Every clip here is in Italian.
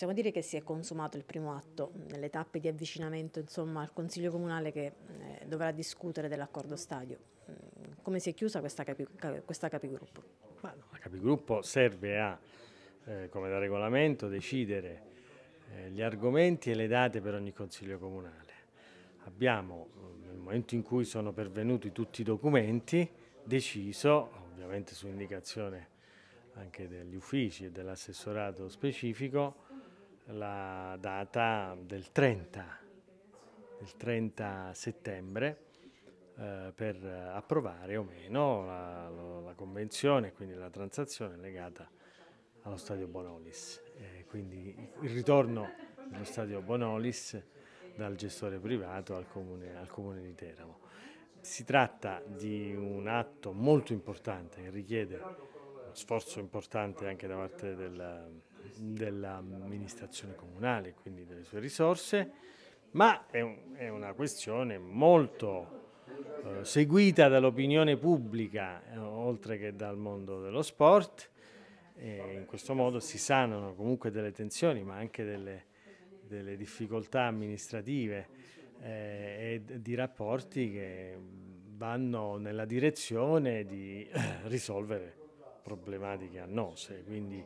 possiamo dire che si è consumato il primo atto nelle tappe di avvicinamento insomma, al Consiglio Comunale che eh, dovrà discutere dell'accordo stadio. Mm, come si è chiusa questa, capi, questa capigruppo? Ma no, la capigruppo serve a, eh, come da regolamento, decidere eh, gli argomenti e le date per ogni Consiglio Comunale. Abbiamo, mm, nel momento in cui sono pervenuti tutti i documenti, deciso, ovviamente su indicazione anche degli uffici e dell'assessorato specifico la data del 30, del 30 settembre eh, per approvare o meno la, la, convenzione, quindi la transazione legata allo stadio Bonolis. Eh, quindi il ritorno dello stadio Bonolis dal gestore privato al comune, al comune di Teramo. Si tratta di un atto molto importante che richiede uno sforzo importante anche da parte del, dell'amministrazione comunale, quindi delle sue risorse, ma è, un, è una questione molto eh, seguita dall'opinione pubblica, eh, oltre che dal mondo dello sport, e in questo modo si sanano comunque delle tensioni, ma anche delle, delle difficoltà amministrative eh, e di rapporti che vanno nella direzione di eh, risolvere problematiche annose. Quindi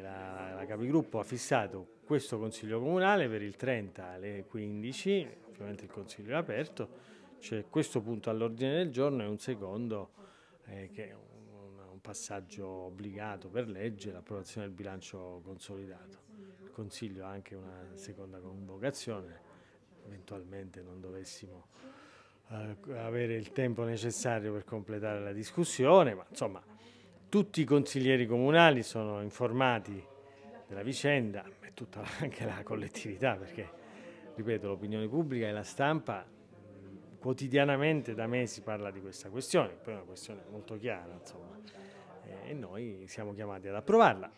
la, la capigruppo ha fissato questo consiglio comunale per il 30 alle 15, ovviamente il consiglio è aperto, c'è questo punto all'ordine del giorno e un secondo eh, che è un, un, passaggio obbligato per legge, l'approvazione del bilancio consolidato. Il Consiglio ha anche una seconda convocazione, eventualmente non dovessimo eh, avere il tempo necessario per completare la discussione, ma insomma tutti i consiglieri comunali sono informati della vicenda, e tutta anche la collettività, perché, ripeto, l'opinione pubblica e la stampa quotidianamente da mesi parla di questa questione, poi è una questione molto chiara, insomma, eh, e noi siamo chiamati ad approvarla.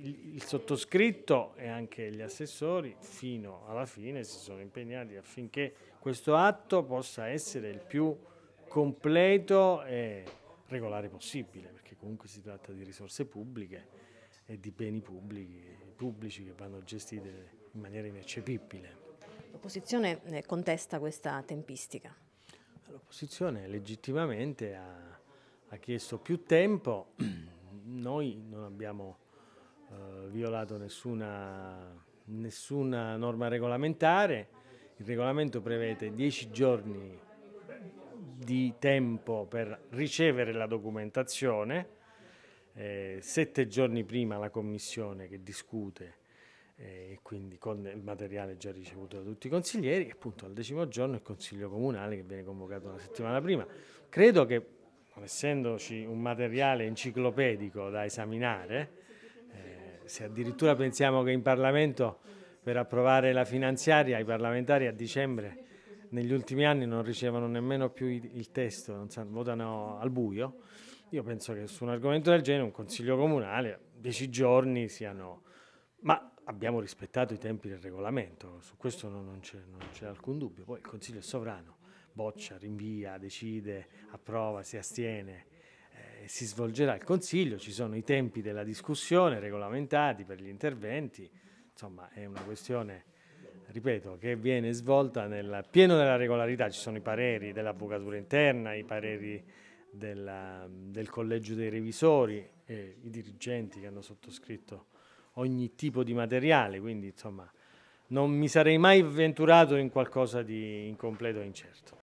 Il, il sottoscritto e anche gli assessori fino alla fine si sono impegnati affinché questo atto possa essere il più completo e regolare possibile, perché comunque si tratta di risorse pubbliche e di beni pubblici, pubblici che vanno gestiti in maniera ineccepibile. L'opposizione eh, contesta questa tempistica? L'opposizione legittimamente ha, ha, chiesto più tempo, noi non abbiamo eh, violato nessuna, nessuna norma regolamentare, il regolamento prevede 10 giorni di tempo per ricevere la documentazione, eh, sette giorni prima la commissione che discute eh, quindi con il materiale già ricevuto da tutti i consiglieri e appunto al decimo giorno il consiglio comunale che viene convocato una settimana prima. Credo che essendoci un materiale enciclopedico da esaminare, eh, se addirittura pensiamo che in Parlamento per approvare la finanziaria i parlamentari a dicembre negli ultimi anni non ricevono nemmeno più il testo, non sanno, votano al buio. Io penso che su un argomento del genere un consiglio comunale, dieci giorni siano... Ma abbiamo rispettato i tempi del regolamento, su questo non, non c'è alcun dubbio. Poi il Consiglio è sovrano, boccia, rinvia, decide, approva, si astiene. Eh, si svolgerà il Consiglio, ci sono i tempi della discussione regolamentati per gli interventi, insomma è una questione ripeto, che viene svolta nel pieno della regolarità, ci sono i pareri dell'avvocatura interna, i pareri della, del collegio dei revisori, eh, i dirigenti che hanno sottoscritto ogni tipo di materiale, quindi insomma non mi sarei mai avventurato in qualcosa di incompleto e incerto.